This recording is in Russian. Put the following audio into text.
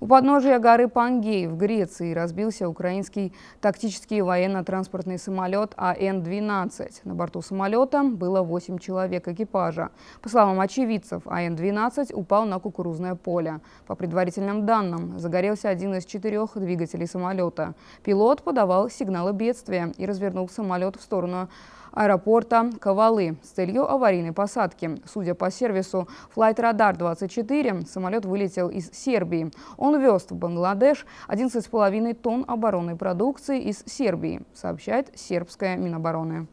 У подножия горы Пангей в Греции разбился украинский тактический военно-транспортный самолет АН-12. На борту самолета было 8 человек экипажа. По словам очевидцев, АН-12 упал на кукурузное поле. По предварительным данным, загорелся один из четырех двигателей самолета. Пилот подавал сигналы бедствия и развернул самолет в сторону аэропорта Ковалы с целью аварийной посадки. Судя по сервису Flight Radar 24, самолет вылетел из Сербии. Он он вез в Бангладеш 11,5 тонн оборонной продукции из Сербии, сообщает сербская Минобороны.